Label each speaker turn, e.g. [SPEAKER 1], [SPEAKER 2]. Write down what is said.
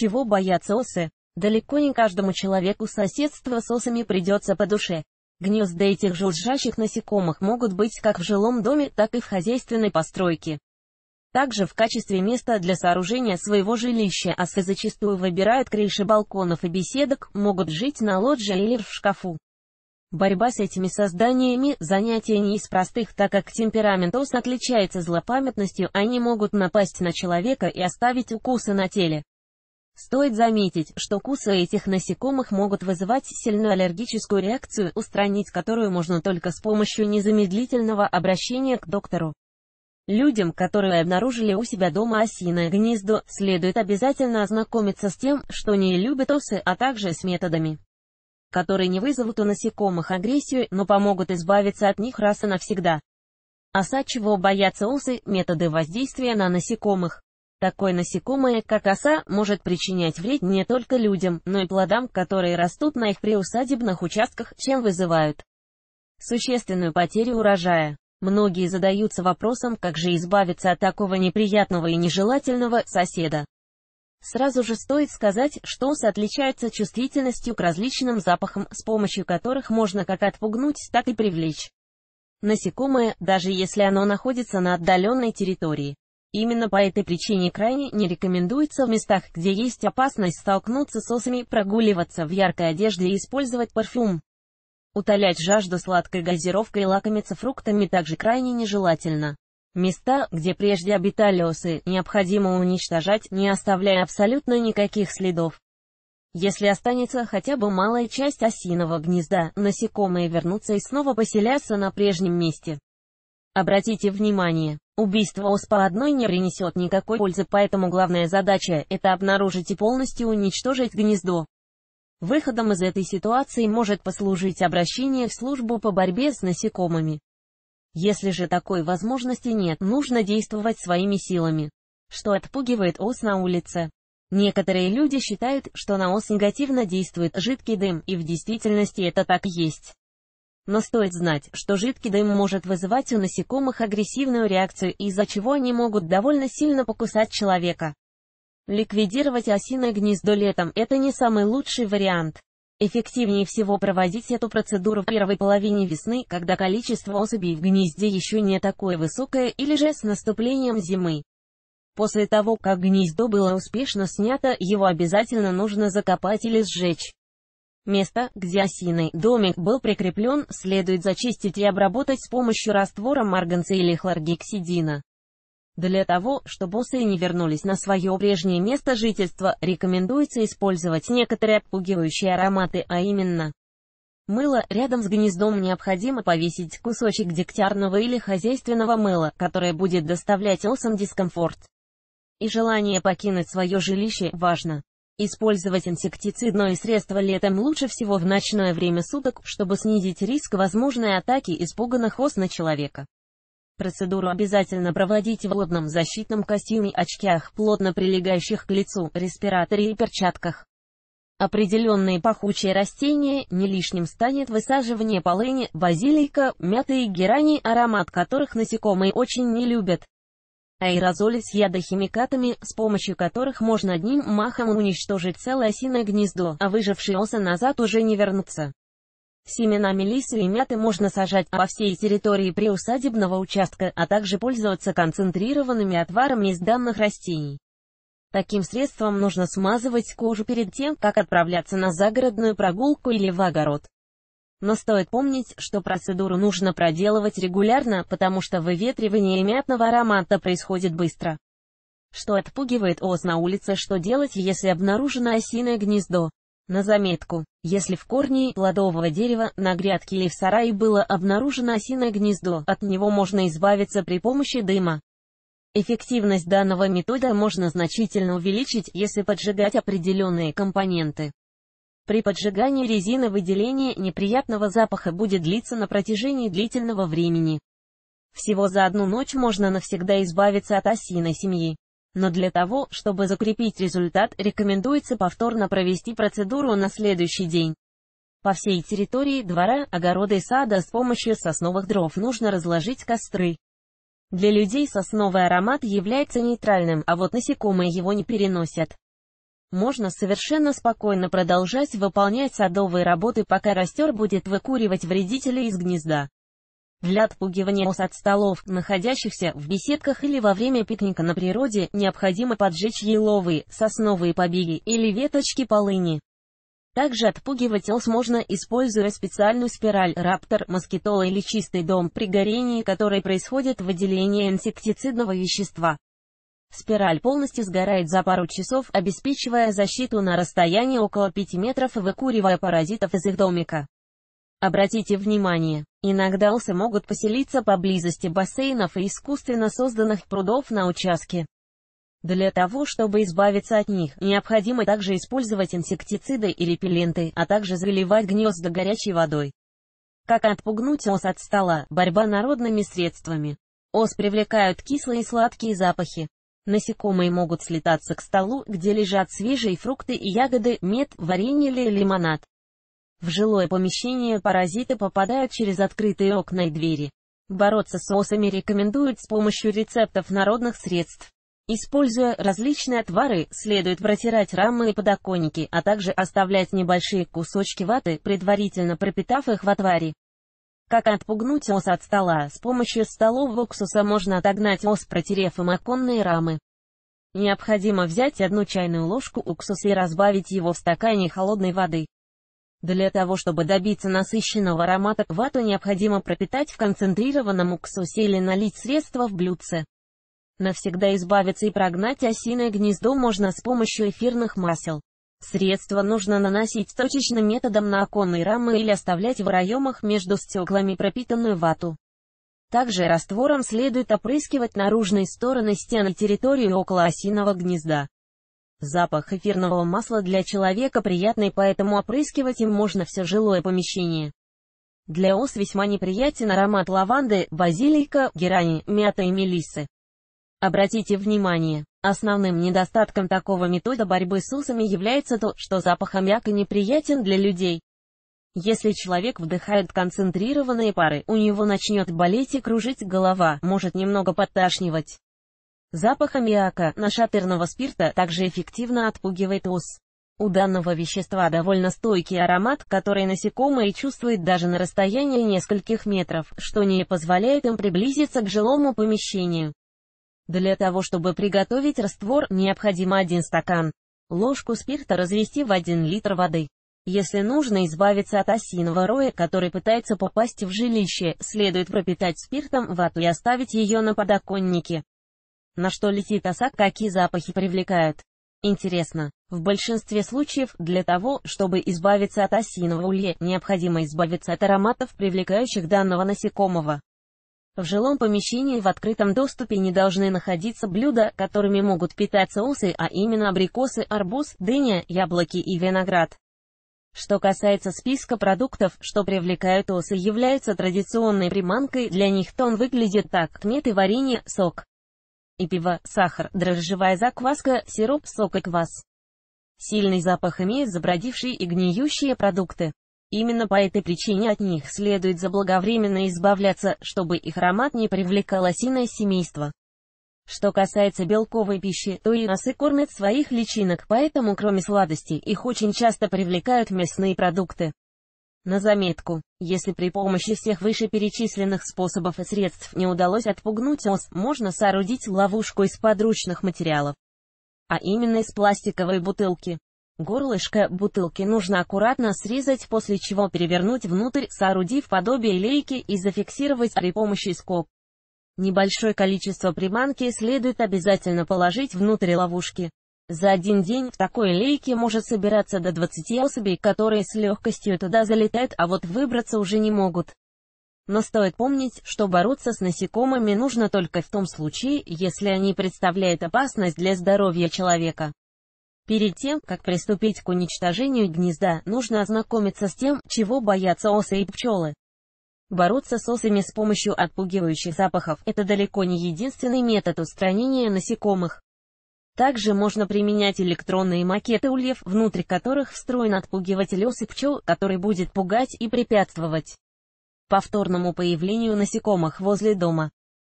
[SPEAKER 1] Чего боятся осы? Далеко не каждому человеку соседство с осами придется по душе. Гнезда этих жужжащих насекомых могут быть как в жилом доме, так и в хозяйственной постройке. Также в качестве места для сооружения своего жилища осы зачастую выбирают крыши балконов и беседок, могут жить на лоджии или в шкафу. Борьба с этими созданиями – занятие не из простых, так как темперамент ос отличается злопамятностью, они могут напасть на человека и оставить укусы на теле. Стоит заметить, что кусы этих насекомых могут вызывать сильную аллергическую реакцию, устранить которую можно только с помощью незамедлительного обращения к доктору. Людям, которые обнаружили у себя дома осиное гнездо, следует обязательно ознакомиться с тем, что не любят осы, а также с методами, которые не вызовут у насекомых агрессию, но помогут избавиться от них раз и навсегда. Оса чего боятся осы, методы воздействия на насекомых. Такое насекомое, как оса, может причинять вред не только людям, но и плодам, которые растут на их приусадебных участках, чем вызывают существенную потерю урожая. Многие задаются вопросом, как же избавиться от такого неприятного и нежелательного соседа. Сразу же стоит сказать, что осы отличаются чувствительностью к различным запахам, с помощью которых можно как отпугнуть, так и привлечь насекомое, даже если оно находится на отдаленной территории. Именно по этой причине крайне не рекомендуется в местах, где есть опасность столкнуться с осами, прогуливаться в яркой одежде и использовать парфюм. Утолять жажду сладкой газировкой и лакомиться фруктами также крайне нежелательно. Места, где прежде обитали осы, необходимо уничтожать, не оставляя абсолютно никаких следов. Если останется хотя бы малая часть осиного гнезда, насекомые вернутся и снова поселятся на прежнем месте. Обратите внимание, Убийство ос по одной не принесет никакой пользы, поэтому главная задача – это обнаружить и полностью уничтожить гнездо. Выходом из этой ситуации может послужить обращение в службу по борьбе с насекомыми. Если же такой возможности нет, нужно действовать своими силами, что отпугивает ос на улице. Некоторые люди считают, что на ос негативно действует жидкий дым, и в действительности это так есть. Но стоит знать, что жидкий дым может вызывать у насекомых агрессивную реакцию, из-за чего они могут довольно сильно покусать человека. Ликвидировать осиное гнездо летом – это не самый лучший вариант. Эффективнее всего проводить эту процедуру в первой половине весны, когда количество особей в гнезде еще не такое высокое или же с наступлением зимы. После того, как гнездо было успешно снято, его обязательно нужно закопать или сжечь. Место, где осиный домик был прикреплен, следует зачистить и обработать с помощью раствора марганца или хлоргексидина. Для того, чтобы осы не вернулись на свое прежнее место жительства, рекомендуется использовать некоторые отпугивающие ароматы, а именно мыло. Рядом с гнездом необходимо повесить кусочек дегтярного или хозяйственного мыла, которое будет доставлять осам дискомфорт. И желание покинуть свое жилище важно. Использовать инсектицидное средство летом лучше всего в ночное время суток, чтобы снизить риск возможной атаки испуганных ос на человека. Процедуру обязательно проводите в лобном защитном костюме, очках, плотно прилегающих к лицу, респираторе и перчатках. Определенные пахучие растения не лишним станет высаживание полыни, базилика, мяты и герани, аромат которых насекомые очень не любят аэрозоли с ядохимикатами, с помощью которых можно одним махом уничтожить целое осиное гнездо, а выжившие осы назад уже не вернутся. Семена мелисы и мяты можно сажать по всей территории приусадебного участка, а также пользоваться концентрированными отварами из данных растений. Таким средством нужно смазывать кожу перед тем, как отправляться на загородную прогулку или в огород. Но стоит помнить, что процедуру нужно проделывать регулярно, потому что выветривание мятного аромата происходит быстро. Что отпугивает ос на улице, что делать, если обнаружено осиное гнездо. На заметку, если в корне плодового дерева, на грядке или в сарае было обнаружено осиное гнездо, от него можно избавиться при помощи дыма. Эффективность данного метода можно значительно увеличить, если поджигать определенные компоненты. При поджигании резины выделение неприятного запаха будет длиться на протяжении длительного времени. Всего за одну ночь можно навсегда избавиться от осиной семьи. Но для того, чтобы закрепить результат, рекомендуется повторно провести процедуру на следующий день. По всей территории двора, огорода и сада с помощью сосновых дров нужно разложить костры. Для людей сосновый аромат является нейтральным, а вот насекомые его не переносят можно совершенно спокойно продолжать выполнять садовые работы, пока растер будет выкуривать вредителей из гнезда. Для отпугивания ос от столов, находящихся в беседках или во время пикника на природе, необходимо поджечь еловые, сосновые побеги или веточки полыни. Также отпугивать ос можно, используя специальную спираль раптор, москитола или чистый дом при горении, которой происходит выделение инсектицидного вещества. Спираль полностью сгорает за пару часов, обеспечивая защиту на расстоянии около 5 метров и выкуривая паразитов из их домика. Обратите внимание, иногда осы могут поселиться поблизости бассейнов и искусственно созданных прудов на участке. Для того, чтобы избавиться от них, необходимо также использовать инсектициды и репелленты, а также заливать гнезда горячей водой. Как отпугнуть ос от стола? Борьба народными средствами. Ос привлекают кислые и сладкие запахи. Насекомые могут слетаться к столу, где лежат свежие фрукты и ягоды, мед, варенье или лимонад. В жилое помещение паразиты попадают через открытые окна и двери. Бороться с осами рекомендуют с помощью рецептов народных средств. Используя различные отвары, следует протирать рамы и подоконники, а также оставлять небольшие кусочки ваты, предварительно пропитав их в отваре. Как отпугнуть ос от стола? С помощью столового уксуса можно отогнать ос, протерев им оконные рамы. Необходимо взять одну чайную ложку уксуса и разбавить его в стакане холодной воды. Для того, чтобы добиться насыщенного аромата, вату необходимо пропитать в концентрированном уксусе или налить средство в блюдце. Навсегда избавиться и прогнать осиное гнездо можно с помощью эфирных масел. Средство нужно наносить точечным методом на оконные рамы или оставлять в проемах между стеклами пропитанную вату. Также раствором следует опрыскивать наружные стороны стен и территорию около осиного гнезда. Запах эфирного масла для человека приятный, поэтому опрыскивать им можно все жилое помещение. Для ос весьма неприятен аромат лаванды, базилика, герани, мяты и мелисы. Обратите внимание, Основным недостатком такого метода борьбы с усами является то, что запах аммиака неприятен для людей. Если человек вдыхает концентрированные пары, у него начнет болеть и кружить голова, может немного подташнивать. Запах аммиака, нашатырного спирта, также эффективно отпугивает ус. У данного вещества довольно стойкий аромат, который насекомые чувствуют даже на расстоянии нескольких метров, что не позволяет им приблизиться к жилому помещению. Для того, чтобы приготовить раствор, необходимо 1 стакан. Ложку спирта развести в 1 литр воды. Если нужно избавиться от осиного роя, который пытается попасть в жилище, следует пропитать спиртом вату и оставить ее на подоконнике. На что летит оса, какие запахи привлекают? Интересно. В большинстве случаев, для того, чтобы избавиться от осинового улья, необходимо избавиться от ароматов, привлекающих данного насекомого. В жилом помещении в открытом доступе не должны находиться блюда, которыми могут питаться осы, а именно абрикосы, арбуз, дыня, яблоки и виноград. Что касается списка продуктов, что привлекают осы, являются традиционной приманкой, для них Тон выглядит так, кметы варенье, сок и пиво, сахар, дрожжевая закваска, сироп, сок и квас. Сильный запах имеют забродившие и гниющие продукты. Именно по этой причине от них следует заблаговременно избавляться, чтобы их аромат не привлекал осиное семейство. Что касается белковой пищи, то и осы кормят своих личинок, поэтому кроме сладостей их очень часто привлекают мясные продукты. На заметку, если при помощи всех вышеперечисленных способов и средств не удалось отпугнуть ос, можно соорудить ловушку из подручных материалов, а именно из пластиковой бутылки. Горлышко бутылки нужно аккуратно срезать, после чего перевернуть внутрь, соорудив подобие лейки и зафиксировать при помощи скоб. Небольшое количество приманки следует обязательно положить внутрь ловушки. За один день в такой лейке может собираться до 20 особей, которые с легкостью туда залетают, а вот выбраться уже не могут. Но стоит помнить, что бороться с насекомыми нужно только в том случае, если они представляют опасность для здоровья человека. Перед тем, как приступить к уничтожению гнезда, нужно ознакомиться с тем, чего боятся осы и пчелы. Бороться с осами с помощью отпугивающих запахов – это далеко не единственный метод устранения насекомых. Также можно применять электронные макеты ульев, внутрь которых встроен отпугиватель ос и пчел, который будет пугать и препятствовать повторному появлению насекомых возле дома.